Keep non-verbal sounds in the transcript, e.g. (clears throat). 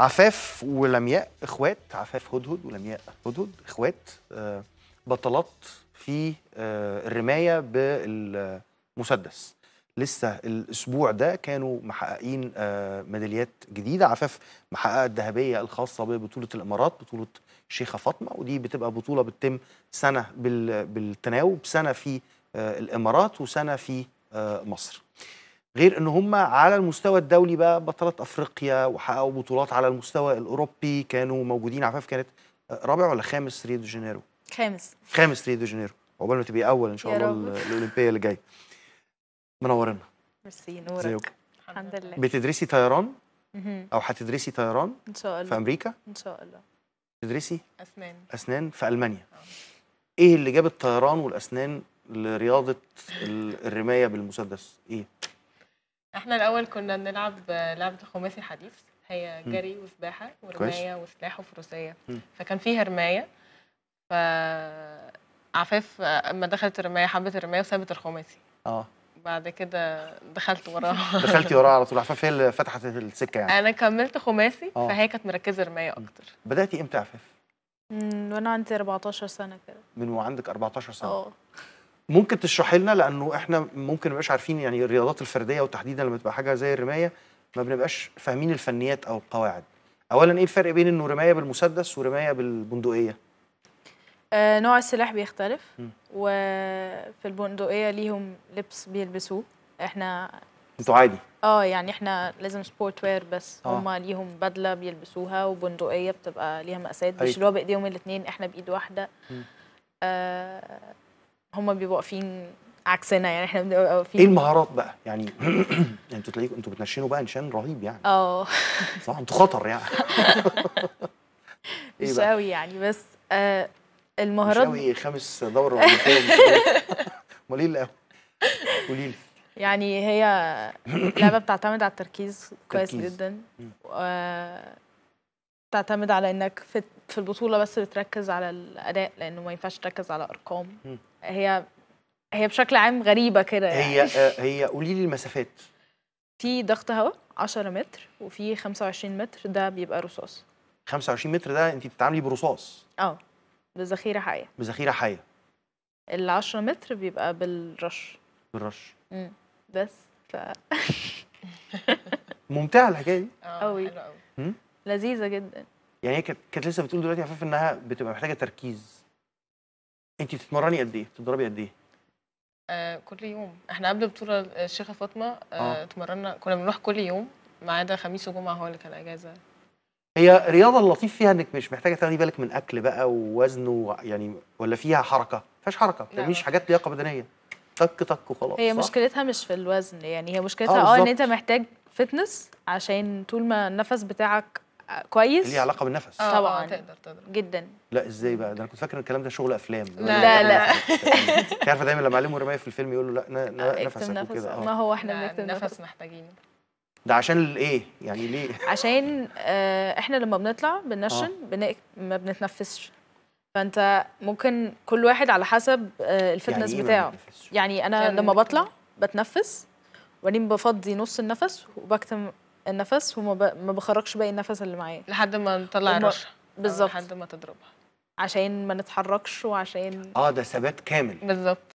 عفاف ولمياء اخوات عفاف هدهد ولمياء هدهد اخوات آه، بطلات في آه، الرمايه بالمسدس لسه الاسبوع ده كانوا محققين آه، ميداليات جديده عفاف محققه الذهبيه الخاصه ببطوله الامارات بطوله شيخه فاطمه ودي بتبقى بطوله بتتم سنه بالتناوب سنه في الامارات وسنه في مصر غير ان هم على المستوى الدولي بقى بطلت افريقيا وحققوا بطولات على المستوى الاوروبي كانوا موجودين عفاف كانت آه، رابع ولا خامس ريو دي جانيرو خامس خامس ريو دي جانيرو عقبال ما تبقي اول ان شاء الله الاولمبيه اللي جايه منورنا ميرسي نورك زيوك. الحمد لله بتدرسي طيران او هتدرسي طيران ان شاء الله في امريكا ان شاء الله تدرسي اسنان اسنان في المانيا أوه. ايه اللي جاب الطيران والاسنان لرياضه الرمايه بالمسدس ايه احنا الاول كنا بنلعب لعبه الخماسي الحديث هي جري وسباحه ورمايه وسلاح وفروسيه فكان فيها رمايه ف عفاف اما دخلت الرمايه حبت الرمايه وسابت الخماسي اه بعد كده دخلت وراها (laughs) دخلتي وراها على طول عفاف هي اللي فتحت السكه يعني انا كملت خماسي أوه. فهي كانت مركزه رمايه اكتر بداتي امتى عفاف؟ من وانا عندي 14 سنه كده من وعندك 14 سنه اه ممكن تشرحي لنا لانه احنا ممكن ما نبقاش عارفين يعني الرياضات الفرديه وتحديدا لما تبقى حاجه زي الرمايه ما بنبقاش فاهمين الفنيات او القواعد اولا ايه الفرق بين انه رمايه بالمسدس ورمايه بالبندقيه آه نوع السلاح بيختلف م. وفي البندقيه ليهم لبس بيلبسوه احنا انتوا عادي اه يعني احنا لازم سبورت وير بس آه. هم ليهم بدله بيلبسوها وبندقيه بتبقى ليها مقاسات طيب. بيشيلوها بايديهم الاثنين احنا بايد واحده آه هم بيبقوا واقفين عكسنا يعني احنا بنبقى واقفين ايه المهارات بقى يعني (clears throat) انتوا تلاقيكم انتوا بتنشنوا بقى نشان رهيب يعني اه (laughs) صح انتوا خطر يعني (laughs) مش إيه قوي يعني بس آه المهارات مش قوي خامس دورة (laughs) امال ايه قولي لي يعني هي لعبه بتعتمد على التركيز كويس جدا تعتمد على انك في في البطوله بس بتركز على الاداء لانه ما ينفعش تركز على ارقام هي هي بشكل عام غريبه كده يعني. هي آه، هي قولي لي المسافات في ضغط هواء 10 متر وفي 25 متر ده بيبقى رصاص 25 متر ده انت بتتعاملي برصاص اه بذخيره حيه بذخيره حيه ال 10 متر بيبقى بالرش بالرش امم بس ف (laughs) ممتعه الحكايه دي اه قوي لذيذه جدا يعني هي كانت لسه بتقول دلوقتي عفاف انها بتبقى محتاجه تركيز انت بتتمرني قد ايه بتضربي قد ايه آه كل يوم احنا قبل بطوله الشيخه فاطمه آه،, آه اتمرنا كنا بنروح كل يوم ما عدا خميس وجمعه هو اللي كان اجازه هي رياضه اللطيف فيها انك مش محتاجه تاخدي بالك من اكل بقى ووزن و... يعني ولا فيها حركه ما فيهاش حركه ما بتعمليش حاجات لياقه بدنيه طك طك وخلاص هي صح؟ مشكلتها مش في الوزن يعني هي مشكلتها اه, آه ان انت محتاج فتنس عشان طول ما النفس بتاعك كويس ليه علاقه بالنفس آه، آه، طبعا تقدر تقدر جدا لا ازاي بقى ده انا كنت فاكر ان الكلام ده شغل افلام لا لا لا انت (laughs) عارفه دايما لما علموا الرمايه في الفيلم يقول له لا نفسك آه، وكده ما هو احنا بنكتب نفس محتاجين ده عشان الايه يعني ليه (laughs) عشان آه احنا لما بنطلع بنشن آه. ما بنتنفسش فانت ممكن كل واحد على حسب آه الفتنس يعني إيه بتاعه يعني انا يعني لما بطلع بتنفس وبعدين بفضي نص النفس وبكتم النفس وما ب... ما بخرجش باقي النفس اللي معايا لحد ما نطلع وما... الرشه بالظبط لحد ما تضربها عشان ما نتحركش وعشان اه ده ثبات كامل بالظبط